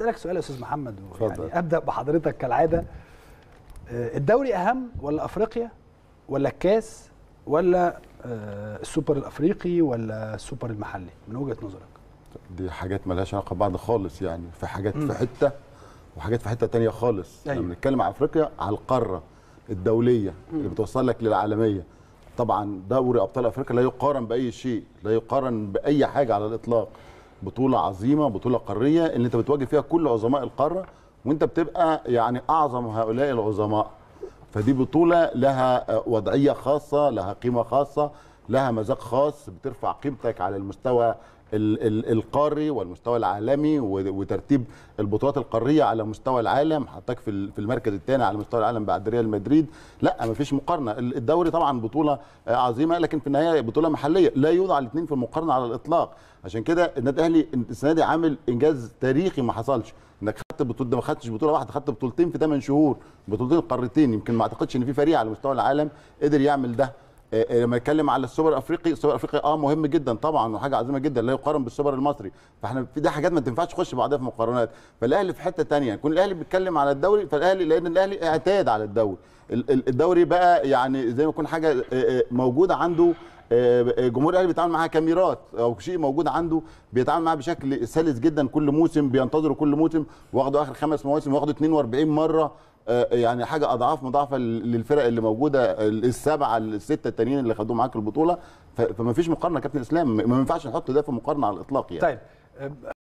اسالك سؤال يا استاذ محمد يعني ابدا بحضرتك كالعاده آه، الدوري اهم ولا افريقيا ولا الكاس ولا آه، السوبر الافريقي ولا السوبر المحلي من وجهه نظرك دي حاجات مالهاش علاقه ببعض خالص يعني في حاجات م. في حته وحاجات في حته تانية خالص أيوة. لما يعني بنتكلم على افريقيا على القاره الدوليه م. اللي بتوصل لك للعالميه طبعا دوري ابطال افريقيا لا يقارن باي شيء لا يقارن باي حاجه على الاطلاق بطوله عظيمه بطوله قاريه اللي انت بتواجه فيها كل عظماء القاره وانت بتبقى يعني اعظم هؤلاء العظماء فدي بطوله لها وضعيه خاصه لها قيمه خاصه لها مذاق خاص بترفع قيمتك على المستوى القاري والمستوى العالمي وترتيب البطولات القاريه على مستوى العالم حطاك في المركز الثاني على مستوى العالم بعد ريال مدريد لا ما فيش مقارنه الدوري طبعا بطوله عظيمه لكن في النهايه بطوله محليه لا يوضع الاثنين في المقارنه على الاطلاق عشان كده النادي الاهلي السنه دي عامل انجاز تاريخي ما حصلش انك خدت بطوله ما خدتش بطوله واحده خدت بطولتين في 8 شهور بطولتين قارتين يمكن ما اعتقدش ان في فريق على مستوى العالم قدر يعمل ده آه، آه، لما يتكلم على السوبر الافريقي السوبر الافريقي اه مهم جدا طبعا وحاجه عظيمه جدا لا يقارن بالسوبر المصري فاحنا في دي حاجات ما تنفعش تخش بعضها في مقارنات فالاهلي في حته ثانيه يكون الاهلي بيتكلم على الدوري فالاهلي لان الاهلي اعتاد على الدوري الدوري بقى يعني زي ما يكون حاجه آه، موجوده عنده آه، جمهور الاهلي بيتعامل معاها كاميرات او شيء موجود عنده بيتعامل معاها بشكل سلس جدا كل موسم بينتظروا كل موسم واخدوا اخر خمس مواسم واخدوا 42 مره آه، يعني حاجه اضعاف مضاعفه للفرق اللي موجوده السبعه السته التانيين اللي خدوه معاك البطوله فما فيش مقارنه كابتن اسلام ما ينفعش نحط ده في مقارنه على الاطلاق يعني طيب